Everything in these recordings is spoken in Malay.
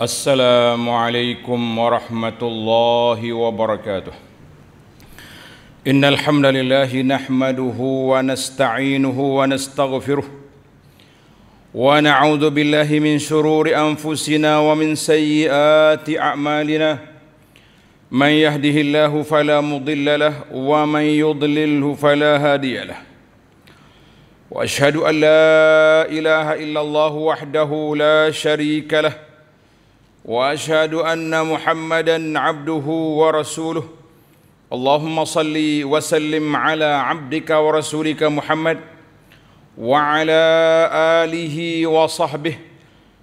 السلام عليكم ورحمة الله وبركاته إن الحمد لله نحمده ونستعينه ونستغفره ونعوذ بالله من شرور أنفسنا ومن سيئات أعمالنا من يهده الله فلا مضل له ومن يضلله فلا هادي له واشهد ان لا اله الا الله وحده لا شريك له واشهد ان محمدا عبده ورسوله اللهم صل وسلم على عبدك ورسولك محمد وعلى اله وصحبه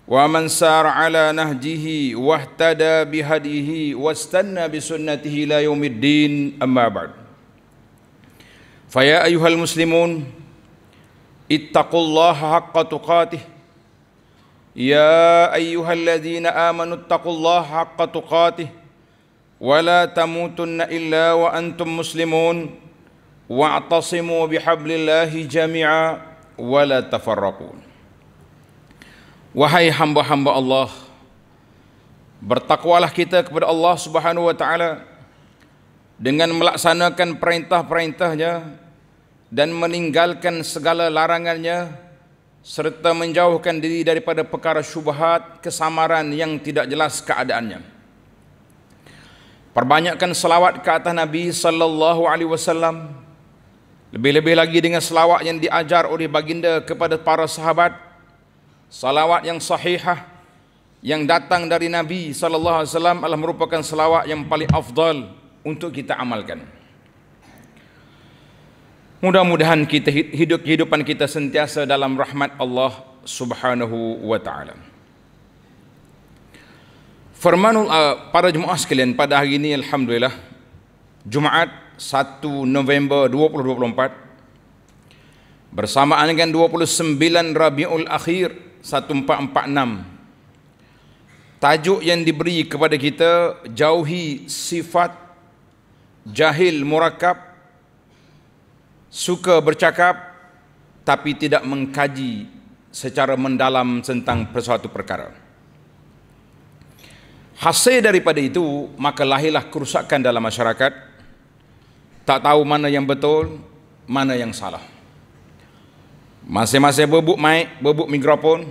ومن سار على نهجه واهتدى بهديه واستنى بسنته الى يوم الدين اما بعد فيا ايها المسلمون اتقوا الله حق تقاته يا أيها الذين آمنوا اتقوا الله حق تقاته ولا تموتن إلا وأنتم مسلمون واعتصموا بحبل الله جميعا ولا تفرقون وهي حمب حمب الله bertakwalah kita kepada Allah Subhanahu wa taala dengan melaksanakan perintah-perintahnya dan meninggalkan segala larangannya serta menjauhkan diri daripada perkara syubhat kesamaran yang tidak jelas keadaannya. Perbanyakkan selawat ke atas Nabi sallallahu alaihi wasallam. Lebih-lebih lagi dengan selawat yang diajar oleh baginda kepada para sahabat. Selawat yang sahihah yang datang dari Nabi sallallahu alaihi wasallam adalah merupakan selawat yang paling afdal untuk kita amalkan. Mudah-mudahan kita hidup kehidupan kita sentiasa dalam rahmat Allah Subhanahu wa taala. Firmanul uh, para jemaah sekalian pada hari ini alhamdulillah Jumaat 1 November 2024 bersamaan dengan 29 Rabiul Akhir 1446. Tajuk yang diberi kepada kita jauhi sifat jahil murakab suka bercakap tapi tidak mengkaji secara mendalam tentang sesuatu perkara. Hasil daripada itu, maka lahirlah kerusakan dalam masyarakat. Tak tahu mana yang betul, mana yang salah. Masa-masa bebuk mic, bebuk mikrofon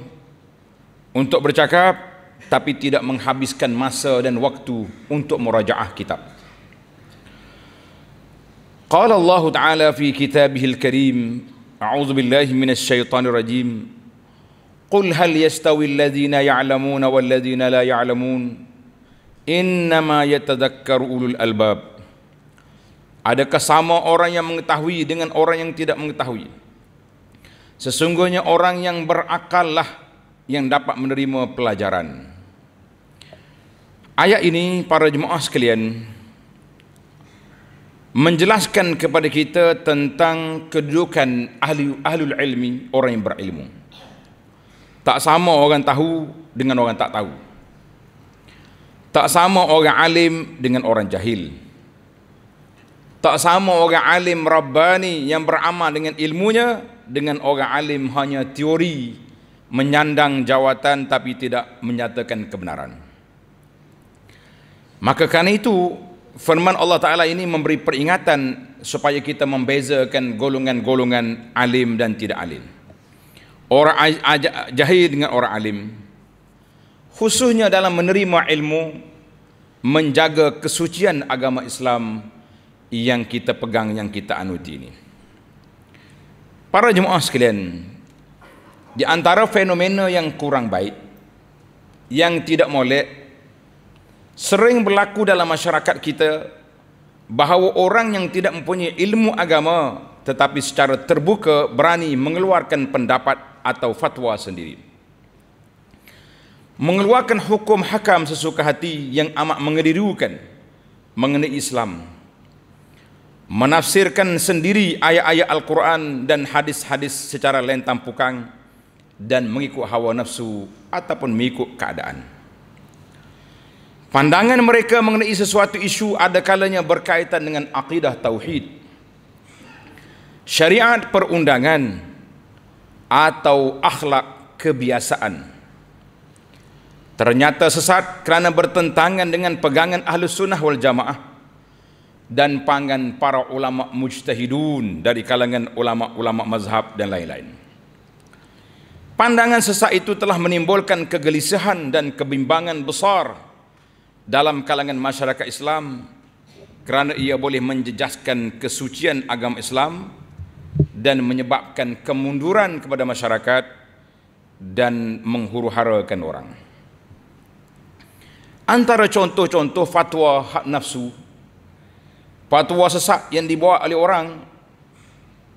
untuk bercakap tapi tidak menghabiskan masa dan waktu untuk merajaah kitab. قال الله تعالى في كتابه الكريم أعوذ بالله من الشيطان الرجيم قل هل يستوي الذين يعلمون والذين لا يعلمون إنما يتذكر أولو الألباب Adakah sama orang yang mengetahui dengan orang yang tidak mengetahui? Sesungguhnya orang yang berakal lah yang dapat menerima pelajaran. Ayat ini para jemaah sekalian, menjelaskan kepada kita tentang kedudukan ahli ahli ilmi orang yang berilmu tak sama orang tahu dengan orang tak tahu tak sama orang alim dengan orang jahil tak sama orang alim rabbani yang beramal dengan ilmunya dengan orang alim hanya teori menyandang jawatan tapi tidak menyatakan kebenaran maka kerana itu firman Allah Ta'ala ini memberi peringatan supaya kita membezakan golongan-golongan alim dan tidak alim. Orang jahil dengan orang alim. Khususnya dalam menerima ilmu, menjaga kesucian agama Islam yang kita pegang, yang kita anuti ini. Para jemaah sekalian, di antara fenomena yang kurang baik, yang tidak molek, sering berlaku dalam masyarakat kita bahawa orang yang tidak mempunyai ilmu agama tetapi secara terbuka berani mengeluarkan pendapat atau fatwa sendiri mengeluarkan hukum hakam sesuka hati yang amat mengelirukan mengenai Islam menafsirkan sendiri ayat-ayat Al-Quran dan hadis-hadis secara lentang pukang dan mengikut hawa nafsu ataupun mengikut keadaan. Pandangan mereka mengenai sesuatu isu ada kalanya berkaitan dengan akidah tauhid. Syariat perundangan atau akhlak kebiasaan. Ternyata sesat kerana bertentangan dengan pegangan ahlus sunnah wal jamaah dan pangan para ulama mujtahidun dari kalangan ulama-ulama mazhab dan lain-lain. Pandangan sesat itu telah menimbulkan kegelisahan dan kebimbangan besar dalam kalangan masyarakat Islam kerana ia boleh menjejaskan kesucian agama Islam dan menyebabkan kemunduran kepada masyarakat dan menghuru-harakan orang. Antara contoh-contoh fatwa hak nafsu, fatwa sesat yang dibawa oleh orang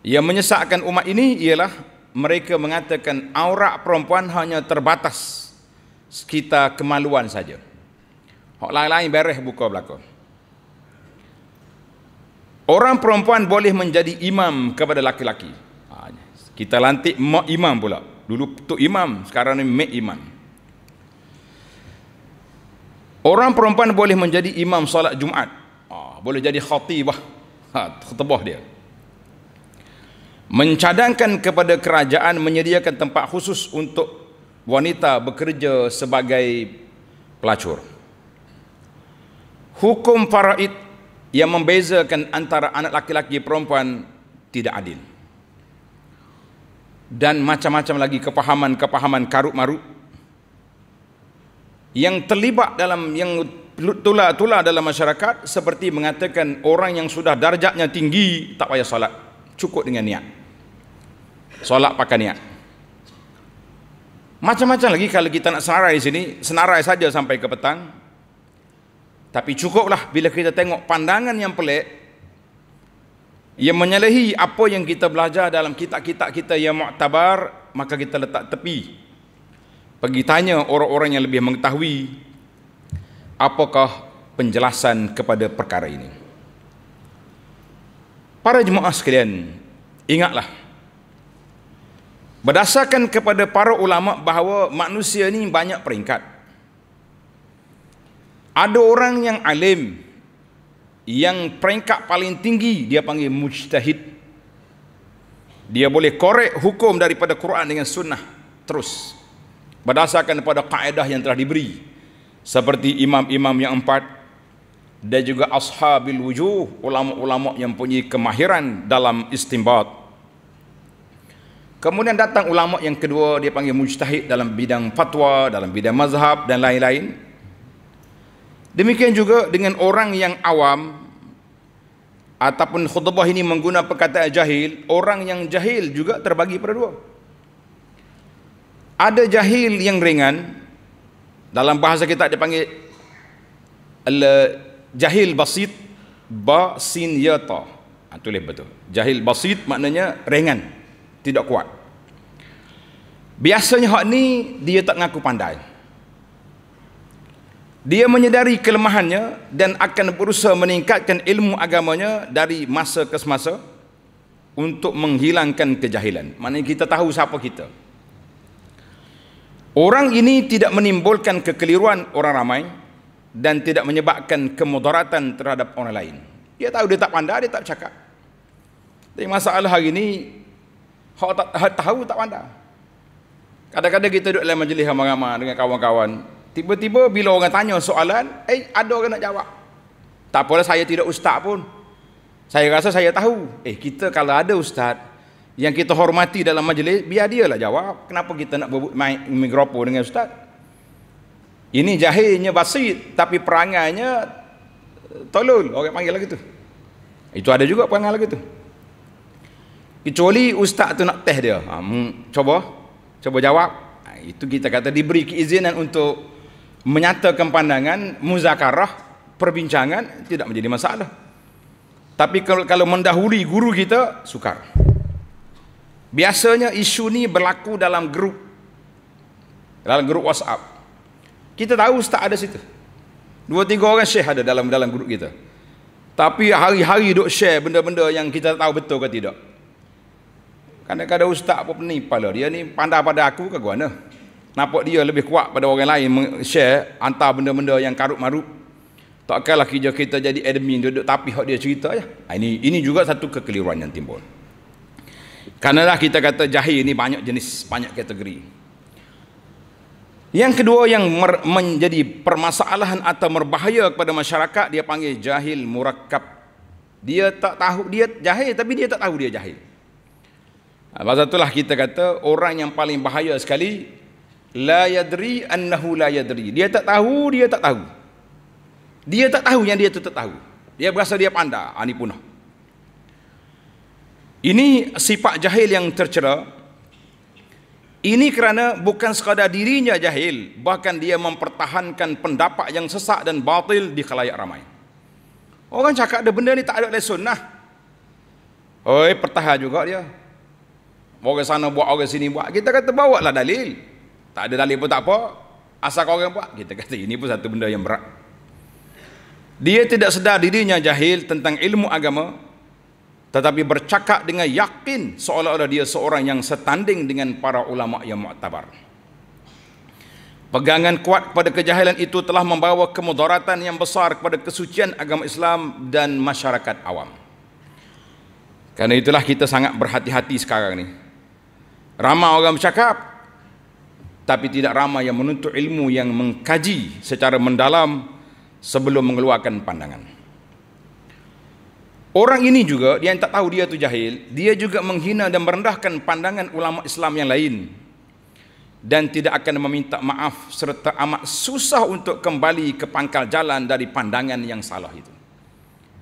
yang menyesatkan umat ini ialah mereka mengatakan aurat perempuan hanya terbatas sekitar kemaluan saja. Hak lain-lain bereh buka belaka. Orang perempuan boleh menjadi imam kepada laki-laki. Ha, kita lantik mak imam pula. Dulu tu imam, sekarang ni mak imam. Orang perempuan boleh menjadi imam solat Jumaat. Ha, boleh jadi khatibah. Ha, khutbah dia. Mencadangkan kepada kerajaan menyediakan tempat khusus untuk wanita bekerja sebagai pelacur hukum faraid yang membezakan antara anak laki-laki perempuan tidak adil dan macam-macam lagi kepahaman-kepahaman karuk maruk yang terlibat dalam yang tula-tula dalam masyarakat seperti mengatakan orang yang sudah darjatnya tinggi tak payah solat cukup dengan niat solat pakai niat macam-macam lagi kalau kita nak senarai di sini senarai saja sampai ke petang tapi cukuplah bila kita tengok pandangan yang pelik yang menyalahi apa yang kita belajar dalam kitab-kitab kita yang muktabar maka kita letak tepi. Pergi tanya orang-orang yang lebih mengetahui apakah penjelasan kepada perkara ini. Para jemaah sekalian, ingatlah berdasarkan kepada para ulama bahawa manusia ini banyak peringkat. Ada orang yang alim yang peringkat paling tinggi dia panggil mujtahid. Dia boleh korek hukum daripada Quran dengan sunnah terus berdasarkan kepada kaedah yang telah diberi seperti imam-imam yang empat dan juga ashabil wujuh ulama-ulama yang punya kemahiran dalam istimbat kemudian datang ulama yang kedua dia panggil mujtahid dalam bidang fatwa dalam bidang mazhab dan lain-lain Demikian juga dengan orang yang awam ataupun khutbah ini menggunakan perkataan jahil, orang yang jahil juga terbagi pada dua. Ada jahil yang ringan dalam bahasa kita dipanggil al jahil basit ba sin ya ta. Ha, tulis betul. Jahil basit maknanya ringan, tidak kuat. Biasanya hak ni dia tak mengaku pandai. Dia menyedari kelemahannya dan akan berusaha meningkatkan ilmu agamanya dari masa ke semasa untuk menghilangkan kejahilan. Maknanya kita tahu siapa kita. Orang ini tidak menimbulkan kekeliruan orang ramai dan tidak menyebabkan kemudaratan terhadap orang lain. Dia tahu dia tak pandai, dia tak cakap. Tapi masalah hari ini, orang tak tahu tak pandai. Kadang-kadang kita duduk dalam majlis ramai-ramai dengan kawan-kawan, Tiba-tiba bila orang tanya soalan, eh ada orang nak jawab. Tak apalah saya tidak ustaz pun. Saya rasa saya tahu. Eh kita kalau ada ustaz yang kita hormati dalam majlis, biar dia lah jawab. Kenapa kita nak main mikrofon dengan ustaz? Ini jahilnya basit tapi perangainya eh, tolol. Orang panggil lagi tu. Itu ada juga perangai lagi tu. Kecuali ustaz tu nak teh dia. Ha, cuba. Cuba jawab. Ah, itu kita kata diberi keizinan untuk menyatakan pandangan muzakarah perbincangan tidak menjadi masalah tapi kalau, kalau mendahului guru kita sukar biasanya isu ni berlaku dalam grup dalam grup WhatsApp kita tahu ustaz ada situ dua tiga orang syekh ada dalam dalam grup kita tapi hari-hari duk share benda-benda yang kita tahu betul ke tidak kadang-kadang ustaz pun ni, penipal dia ni pandai pada aku ke gua nampak dia lebih kuat pada orang lain share hantar benda-benda yang karut marut takkanlah kerja kita jadi admin duduk tapi hak dia cerita ya ini ini juga satu kekeliruan yang timbul kerana kita kata jahil ini banyak jenis banyak kategori yang kedua yang menjadi permasalahan atau merbahaya kepada masyarakat dia panggil jahil murakab dia tak tahu dia jahil tapi dia tak tahu dia jahil ha, sebab itulah kita kata orang yang paling bahaya sekali la yadri annahu la yadri dia tak tahu dia tak tahu dia tak tahu yang dia tu tak tahu dia berasa dia pandai ani ah, punah ini sifat jahil yang tercela ini kerana bukan sekadar dirinya jahil bahkan dia mempertahankan pendapat yang sesak dan batil di khalayak ramai orang cakap ada benda ni tak ada oleh sunnah oi pertahan juga dia Orang sana buat, orang sini buat. Kita kata bawa lah dalil. Tak ada dalil pun tak apa. Asal kau orang buat. Kita kata ini pun satu benda yang berat. Dia tidak sedar dirinya jahil tentang ilmu agama. Tetapi bercakap dengan yakin seolah-olah dia seorang yang setanding dengan para ulama yang muktabar. Pegangan kuat pada kejahilan itu telah membawa kemudaratan yang besar kepada kesucian agama Islam dan masyarakat awam. Karena itulah kita sangat berhati-hati sekarang ni. Ramai orang bercakap, tapi tidak ramai yang menuntut ilmu yang mengkaji secara mendalam sebelum mengeluarkan pandangan. Orang ini juga dia yang tak tahu dia tu jahil, dia juga menghina dan merendahkan pandangan ulama Islam yang lain dan tidak akan meminta maaf serta amat susah untuk kembali ke pangkal jalan dari pandangan yang salah itu.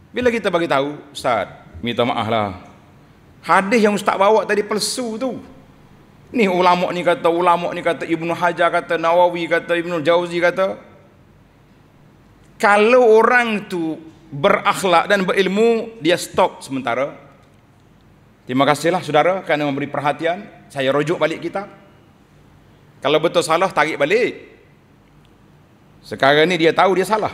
Bila kita bagi tahu, Ustaz, minta maaflah. Hadis yang Ustaz bawa tadi palsu tu. Ni ulama ni kata, ulama ni kata, Ibnu Hajar kata, Nawawi kata, Ibnu Jauzi kata. Kalau orang tu berakhlak dan berilmu, dia stop sementara. Terima kasihlah saudara kerana memberi perhatian. Saya rujuk balik kita. Kalau betul salah, tarik balik. Sekarang ni dia tahu dia salah.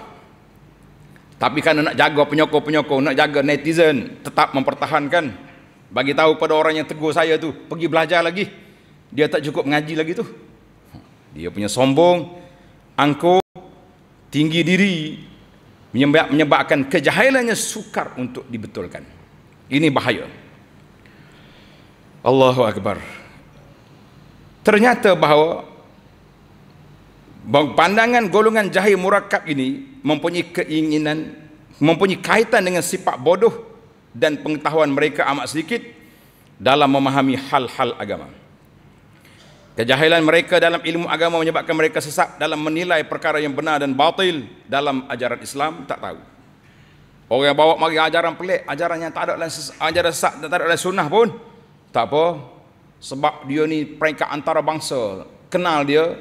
Tapi kan nak jaga penyokong-penyokong, nak jaga netizen, tetap mempertahankan. Bagi tahu pada orang yang tegur saya tu, pergi belajar Lagi dia tak cukup mengaji lagi tu. Dia punya sombong, angkuh, tinggi diri menyebabkan kejahilannya sukar untuk dibetulkan. Ini bahaya. Allahu akbar. Ternyata bahawa pandangan golongan jahil murakab ini mempunyai keinginan mempunyai kaitan dengan sifat bodoh dan pengetahuan mereka amat sedikit dalam memahami hal-hal agama. Kejahilan mereka dalam ilmu agama menyebabkan mereka sesat dalam menilai perkara yang benar dan batil dalam ajaran Islam tak tahu. Orang yang bawa mari ajaran pelik, ajaran yang tak ada dalam ajaran sesat dan tak ada dalam sunnah pun. Tak apa. Sebab dia ni peringkat antara bangsa. Kenal dia.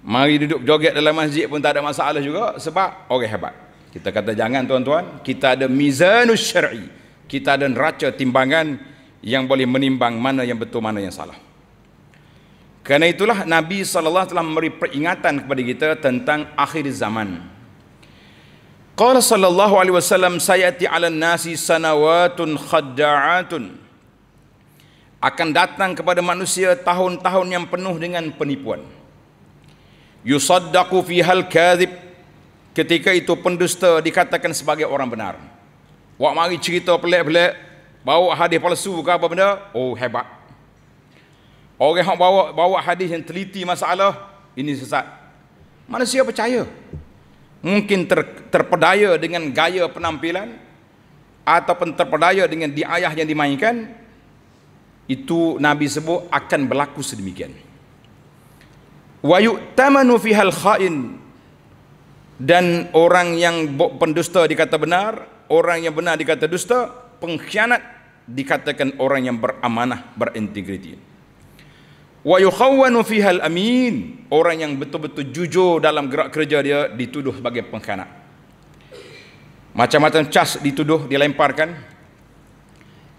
Mari duduk joget dalam masjid pun tak ada masalah juga sebab orang hebat. Kita kata jangan tuan-tuan, kita ada mizanus syar'i. Kita ada neraca timbangan yang boleh menimbang mana yang betul mana yang salah. Karena itulah Nabi SAW telah memberi peringatan kepada kita tentang akhir zaman. Qala sallallahu alaihi wasallam sayati 'ala nasi sanawatun khadda'atun akan datang kepada manusia tahun-tahun yang penuh dengan penipuan. Yusaddaqu fi hal kadhib ketika itu pendusta dikatakan sebagai orang benar. Wak mari cerita pelik-pelik bawa hadis palsu ke apa benda? Oh hebat. Orang yang bawa, bawa hadis yang teliti masalah, ini sesat. Manusia percaya. Mungkin ter, terpedaya dengan gaya penampilan, ataupun terpedaya dengan diayah yang dimainkan, itu Nabi sebut akan berlaku sedemikian. Wa yu'tamanu hal khain dan orang yang pendusta dikata benar, orang yang benar dikata dusta, pengkhianat dikatakan orang yang beramanah, berintegriti wa yukhawwanu Fihal amin orang yang betul-betul jujur dalam gerak kerja dia dituduh sebagai pengkhianat macam-macam cas dituduh dilemparkan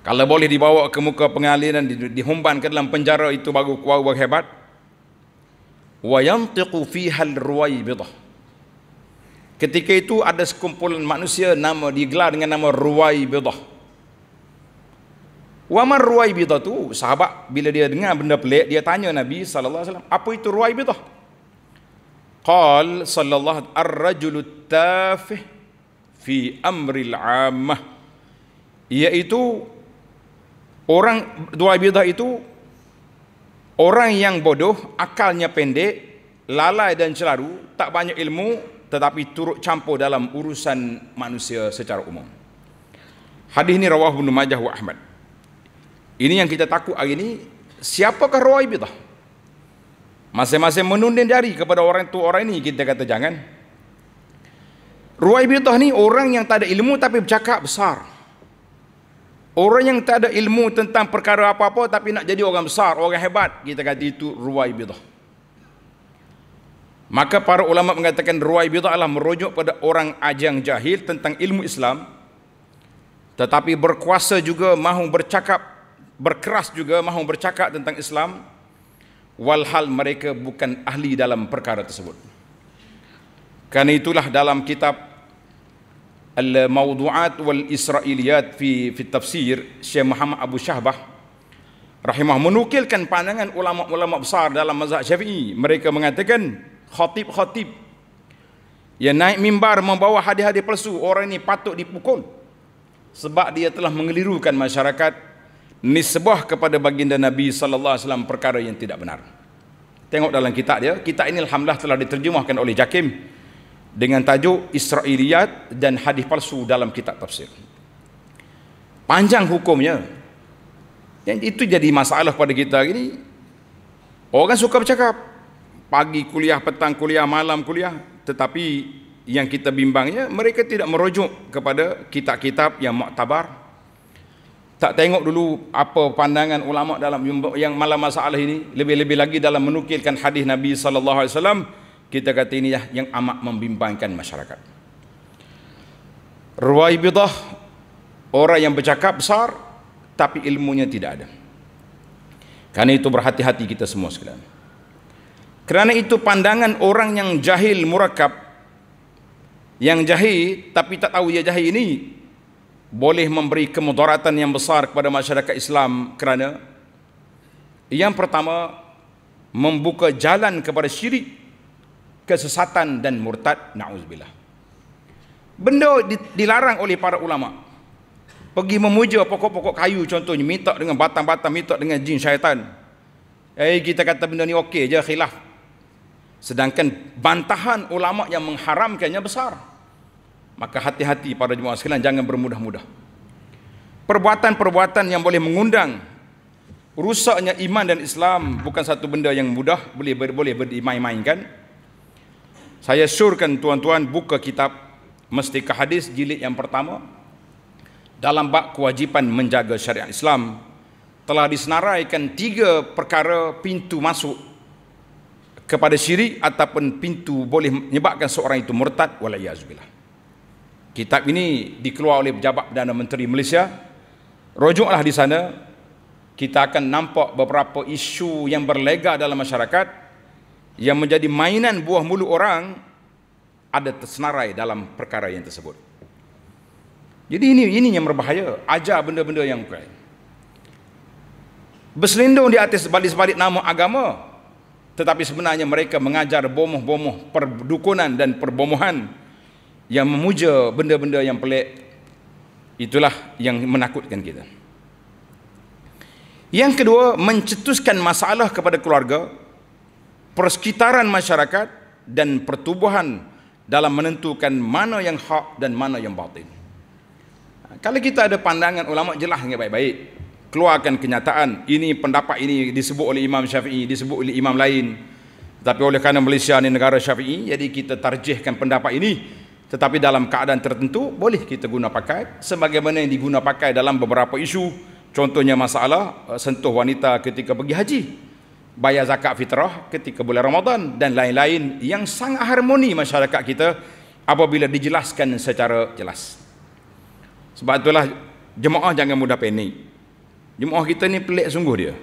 kalau boleh dibawa ke muka pengalian dan dihumban ke dalam penjara itu baru kuah wa hebat wa yantiqu fiha al-ruwaibidah ketika itu ada sekumpulan manusia nama digelar dengan nama ruwaibidah Umar Ruwaibidah tu sahabat bila dia dengar benda pelik dia tanya Nabi sallallahu alaihi wasallam apa itu Ruwaibidah? Qal sallallahu ar rajul tafih fi amri al ammah iaitu orang Ruwaibidah itu orang yang bodoh akalnya pendek lalai dan celaru tak banyak ilmu tetapi turut campur dalam urusan manusia secara umum. Hadis ini rawah Ibnu Majah wa Ahmad. Ini yang kita takut hari ini. Siapakah rawaibidah? Masing-masing menunding dari kepada orang tua orang ini. Kita kata jangan. Rawaibidah ni orang yang tak ada ilmu tapi bercakap besar. Orang yang tak ada ilmu tentang perkara apa-apa tapi nak jadi orang besar, orang hebat. Kita kata itu ruwaibidah. Maka para ulama mengatakan ruwaibidah adalah merujuk pada orang ajang jahil tentang ilmu Islam. Tetapi berkuasa juga mahu bercakap berkeras juga mahu bercakap tentang Islam walhal mereka bukan ahli dalam perkara tersebut. Karena itulah dalam kitab Al-Mawdu'at wal-Israiliyat fi fi tafsir Syekh Muhammad Abu Syahbah rahimah menukilkan pandangan ulama-ulama besar dalam mazhab Syafi'i. Mereka mengatakan khatib-khatib yang naik mimbar membawa hadis-hadis palsu, orang ini patut dipukul sebab dia telah mengelirukan masyarakat nisbah kepada baginda Nabi sallallahu alaihi wasallam perkara yang tidak benar. Tengok dalam kitab dia, kitab ini alhamdulillah telah diterjemahkan oleh Jakim dengan tajuk Israiliyat dan hadis palsu dalam kitab tafsir. Panjang hukumnya. Yang itu jadi masalah pada kita hari ini. Orang suka bercakap pagi kuliah, petang kuliah, malam kuliah, tetapi yang kita bimbangnya mereka tidak merujuk kepada kitab-kitab yang maktabar, tak tengok dulu apa pandangan ulama dalam yang malam masalah ini lebih-lebih lagi dalam menukilkan hadis Nabi sallallahu alaihi wasallam kita kata ini yang amat membimbangkan masyarakat Ruwai bidah orang yang bercakap besar tapi ilmunya tidak ada kerana itu berhati-hati kita semua sekalian kerana itu pandangan orang yang jahil murakab yang jahil tapi tak tahu dia jahil ini boleh memberi kemudaratan yang besar kepada masyarakat Islam kerana yang pertama membuka jalan kepada syirik kesesatan dan murtad na'uzubillah benda dilarang oleh para ulama pergi memuja pokok-pokok kayu contohnya minta dengan batang-batang minta dengan jin syaitan eh kita kata benda ni okey je khilaf sedangkan bantahan ulama yang mengharamkannya besar Maka hati-hati pada jemaah sekalian jangan bermudah-mudah. Perbuatan-perbuatan yang boleh mengundang rusaknya iman dan Islam bukan satu benda yang mudah boleh ber, boleh bermain-mainkan. Saya syurkan tuan-tuan buka kitab mesti ke hadis jilid yang pertama dalam bab kewajipan menjaga syariat Islam telah disenaraikan tiga perkara pintu masuk kepada syirik ataupun pintu boleh menyebabkan seorang itu murtad walayazubillah. Kitab ini dikeluar oleh Pejabat Perdana Menteri Malaysia. Rujuklah di sana. Kita akan nampak beberapa isu yang berlega dalam masyarakat yang menjadi mainan buah mulut orang ada tersenarai dalam perkara yang tersebut. Jadi ini ini yang berbahaya. Ajar benda-benda yang bukan. Berselindung di atas balik-balik nama agama tetapi sebenarnya mereka mengajar bomoh-bomoh perdukunan dan perbomohan yang memuja benda-benda yang pelik itulah yang menakutkan kita yang kedua mencetuskan masalah kepada keluarga persekitaran masyarakat dan pertubuhan dalam menentukan mana yang hak dan mana yang batin kalau kita ada pandangan ulama jelas dengan baik-baik keluarkan kenyataan ini pendapat ini disebut oleh Imam Syafi'i disebut oleh Imam lain tapi oleh kerana Malaysia ini negara Syafi'i jadi kita tarjihkan pendapat ini tetapi dalam keadaan tertentu boleh kita guna pakai sebagaimana yang diguna pakai dalam beberapa isu contohnya masalah eh, sentuh wanita ketika pergi haji bayar zakat fitrah ketika bulan Ramadan dan lain-lain yang sangat harmoni masyarakat kita apabila dijelaskan secara jelas sebab itulah jemaah jangan mudah panik jemaah kita ni pelik sungguh dia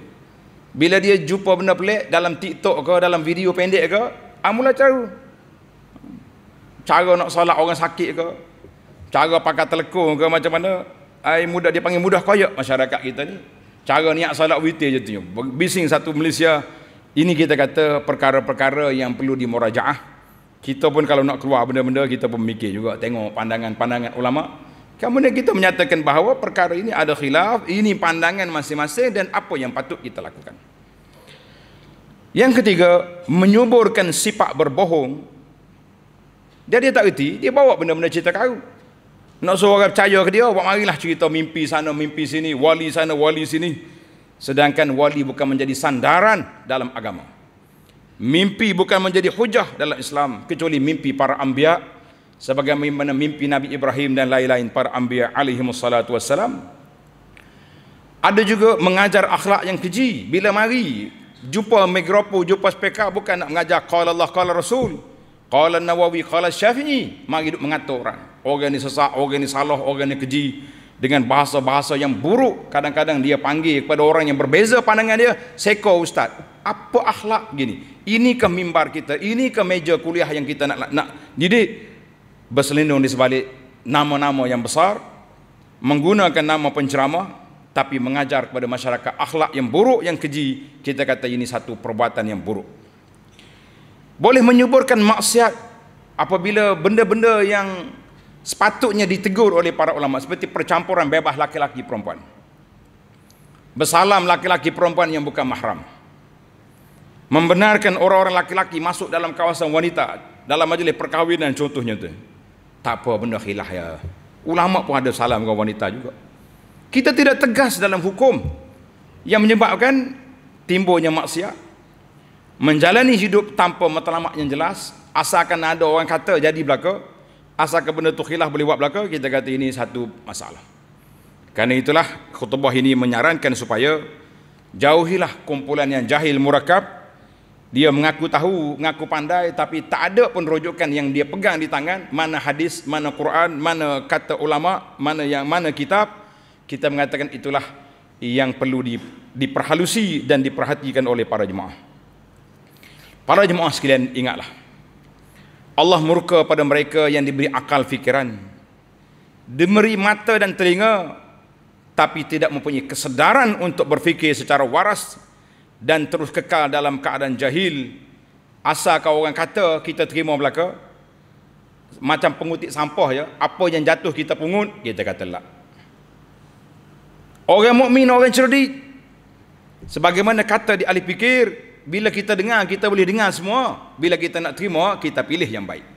bila dia jumpa benda pelik dalam TikTok ke dalam video pendek ke amulah ah, cari cara nak solat orang sakit ke cara pakai telekong ke macam mana ai mudah dia panggil mudah koyak masyarakat kita ni cara niat solat witir je tu bising satu Malaysia ini kita kata perkara-perkara yang perlu dimurajaah kita pun kalau nak keluar benda-benda kita pun mikir juga tengok pandangan-pandangan ulama kemudian kita menyatakan bahawa perkara ini ada khilaf ini pandangan masing-masing dan apa yang patut kita lakukan yang ketiga menyuburkan sifat berbohong dia dia tak reti, dia bawa benda-benda cerita karu. Nak suruh orang percaya ke dia, buat marilah cerita mimpi sana, mimpi sini, wali sana, wali sini. Sedangkan wali bukan menjadi sandaran dalam agama. Mimpi bukan menjadi hujah dalam Islam kecuali mimpi para anbiya sebagaimana mimpi Nabi Ibrahim dan lain-lain para anbiya alaihi wassalatu wassalam. Ada juga mengajar akhlak yang keji bila mari jumpa megropo jumpa speka bukan nak mengajar qala Allah qala Rasul Qala Nawawi, qala Syafi'i, mak hidup mengata orang. Orang ni sesak, orang ni salah, orang ni keji dengan bahasa-bahasa yang buruk. Kadang-kadang dia panggil kepada orang yang berbeza pandangan dia, "Seko ustaz, apa akhlak gini? Ini ke mimbar kita? Ini ke meja kuliah yang kita nak nak jadi berselindung di sebalik nama-nama yang besar, menggunakan nama penceramah tapi mengajar kepada masyarakat akhlak yang buruk yang keji, kita kata ini satu perbuatan yang buruk boleh menyuburkan maksiat apabila benda-benda yang sepatutnya ditegur oleh para ulama seperti percampuran bebas laki-laki perempuan bersalam laki-laki perempuan yang bukan mahram membenarkan orang-orang laki-laki masuk dalam kawasan wanita dalam majlis perkahwinan contohnya tu tak apa benda khilah ya ulama pun ada salam dengan wanita juga kita tidak tegas dalam hukum yang menyebabkan timbulnya maksiat menjalani hidup tanpa matlamat yang jelas asalkan ada orang kata jadi belaka asalkan benda tu khilaf boleh buat belaka kita kata ini satu masalah kerana itulah khutbah ini menyarankan supaya jauhilah kumpulan yang jahil murakab dia mengaku tahu, mengaku pandai tapi tak ada pun rujukan yang dia pegang di tangan mana hadis, mana Quran, mana kata ulama, mana yang mana kitab kita mengatakan itulah yang perlu diperhalusi dan diperhatikan oleh para jemaah Para jemaah sekalian ingatlah. Allah murka pada mereka yang diberi akal fikiran. Diberi mata dan telinga tapi tidak mempunyai kesedaran untuk berfikir secara waras dan terus kekal dalam keadaan jahil. Asal kau orang kata kita terima belaka macam pengutik sampah ya, apa yang jatuh kita pungut, kita kata lah. Orang mukmin orang cerdik sebagaimana kata di ahli fikir bila kita dengar, kita boleh dengar semua. Bila kita nak terima, kita pilih yang baik.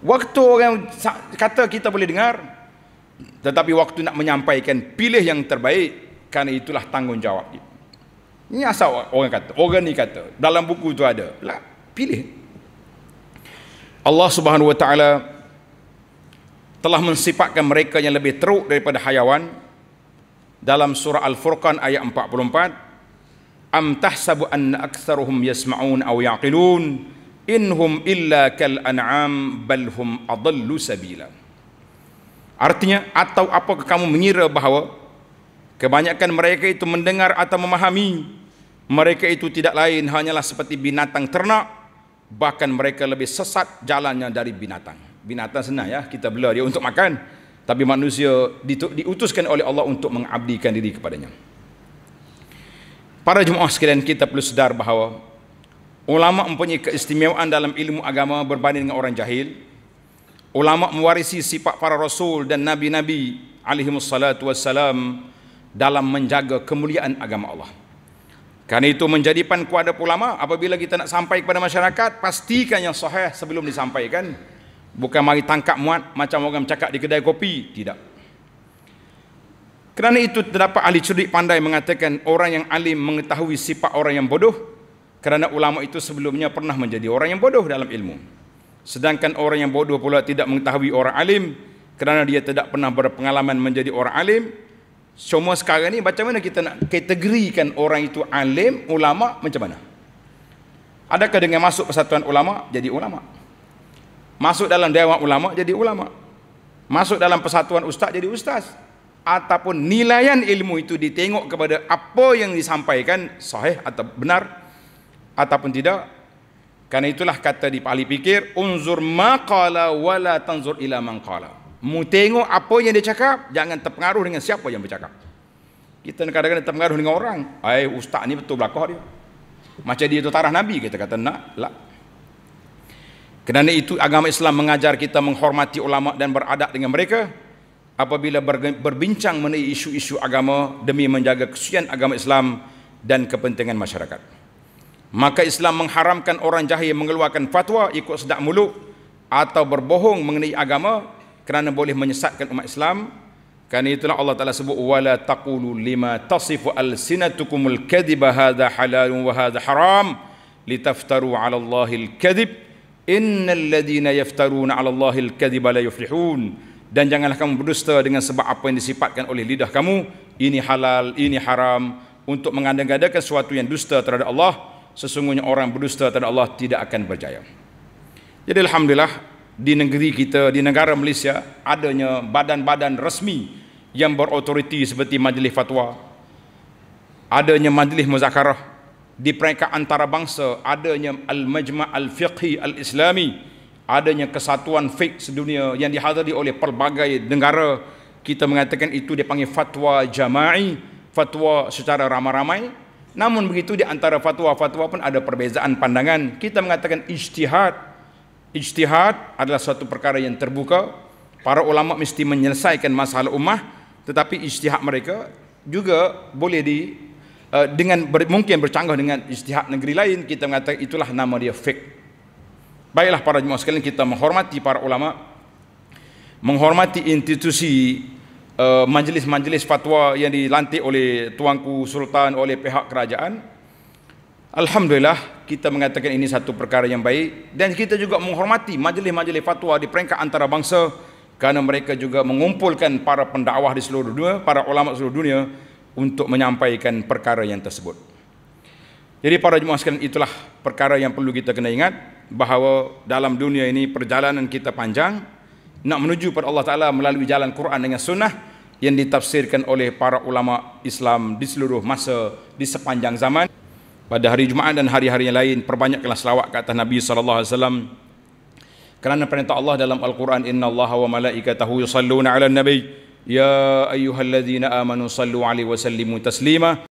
Waktu orang kata kita boleh dengar, tetapi waktu nak menyampaikan pilih yang terbaik, kerana itulah tanggungjawab dia. Ini asal orang kata. Orang ni kata. Dalam buku itu ada. Lah, pilih. Allah subhanahu wa ta'ala telah mensifatkan mereka yang lebih teruk daripada hayawan dalam surah Al-Furqan ayat 44 am tahsabu an aktsaruhum yasma'un aw yaqilun inhum illa kal an'am bal hum adallu sabila artinya atau apakah kamu mengira bahawa kebanyakan mereka itu mendengar atau memahami mereka itu tidak lain hanyalah seperti binatang ternak bahkan mereka lebih sesat jalannya dari binatang binatang senang ya kita bela dia untuk makan tapi manusia diutuskan oleh Allah untuk mengabdikan diri kepadanya. Para jemaah sekalian kita perlu sedar bahawa ulama mempunyai keistimewaan dalam ilmu agama berbanding dengan orang jahil. Ulama mewarisi sifat para rasul dan nabi-nabi alaihi wassalatu wassalam dalam menjaga kemuliaan agama Allah. Karena itu menjadi pan kuada ulama apabila kita nak sampai kepada masyarakat pastikan yang sahih sebelum disampaikan bukan mari tangkap muat macam orang cakap di kedai kopi tidak kerana itu terdapat ahli cerdik pandai mengatakan orang yang alim mengetahui sifat orang yang bodoh kerana ulama itu sebelumnya pernah menjadi orang yang bodoh dalam ilmu. Sedangkan orang yang bodoh pula tidak mengetahui orang alim kerana dia tidak pernah berpengalaman menjadi orang alim. Semua sekarang ini macam mana kita nak kategorikan orang itu alim, ulama macam mana? Adakah dengan masuk persatuan ulama jadi ulama? Masuk dalam dewan ulama jadi ulama. Masuk dalam persatuan ustaz jadi ustaz ataupun nilaian ilmu itu ditengok kepada apa yang disampaikan sahih atau benar ataupun tidak Karena itulah kata di pahli pikir Unzur maqala wala tanzur ila manqala Mu tengok apa yang dia cakap Jangan terpengaruh dengan siapa yang bercakap Kita kadang-kadang terpengaruh dengan orang Eh ustaz ni betul belakang dia Macam dia tu tarah Nabi Kita kata nak lah Kerana itu agama Islam mengajar kita menghormati ulama dan beradab dengan mereka apabila berbincang mengenai isu-isu agama demi menjaga kesucian agama Islam dan kepentingan masyarakat. Maka Islam mengharamkan orang jahil mengeluarkan fatwa ikut sedak mulut atau berbohong mengenai agama kerana boleh menyesatkan umat Islam. Kerana itulah Allah Taala sebut wala taqulu lima tasifu al-sinatukum al-kadhiba hadha halal wa hadha haram litaftaru 'ala Allahil kadhib innal ladina yaftaruna 'ala Allahil kadhiba la yuflihun dan janganlah kamu berdusta dengan sebab apa yang disifatkan oleh lidah kamu ini halal ini haram untuk mengandang-gandakan sesuatu yang dusta terhadap Allah sesungguhnya orang berdusta terhadap Allah tidak akan berjaya jadi alhamdulillah di negeri kita di negara Malaysia adanya badan-badan resmi yang berautoriti seperti majlis fatwa adanya majlis muzakarah di peringkat antarabangsa adanya al-majma' al-fiqhi al-islami adanya kesatuan fiqh sedunia yang dihadiri oleh pelbagai negara kita mengatakan itu dia panggil fatwa jama'i fatwa secara ramai-ramai namun begitu di antara fatwa-fatwa pun ada perbezaan pandangan kita mengatakan ijtihad ijtihad adalah suatu perkara yang terbuka para ulama mesti menyelesaikan masalah ummah tetapi ijtihad mereka juga boleh di eh, dengan mungkin bercanggah dengan ijtihad negeri lain kita mengatakan itulah nama dia fiqh Baiklah para jemaah sekalian kita menghormati para ulama menghormati institusi uh, majlis-majlis fatwa yang dilantik oleh tuanku sultan oleh pihak kerajaan alhamdulillah kita mengatakan ini satu perkara yang baik dan kita juga menghormati majlis-majlis fatwa di peringkat antarabangsa kerana mereka juga mengumpulkan para pendakwah di seluruh dunia para ulama seluruh dunia untuk menyampaikan perkara yang tersebut jadi para jemaah sekalian itulah perkara yang perlu kita kena ingat bahawa dalam dunia ini perjalanan kita panjang nak menuju kepada Allah Taala melalui jalan Quran dengan sunnah yang ditafsirkan oleh para ulama Islam di seluruh masa di sepanjang zaman pada hari Jumaat dan hari-hari yang lain perbanyaklah selawat ke atas Nabi sallallahu alaihi wasallam kerana perintah Allah dalam Al-Quran inna Allah wa malaikatahu yusalluna ala nabi ya ayyuhalladzina amanu sallu alaihi wasallimu taslima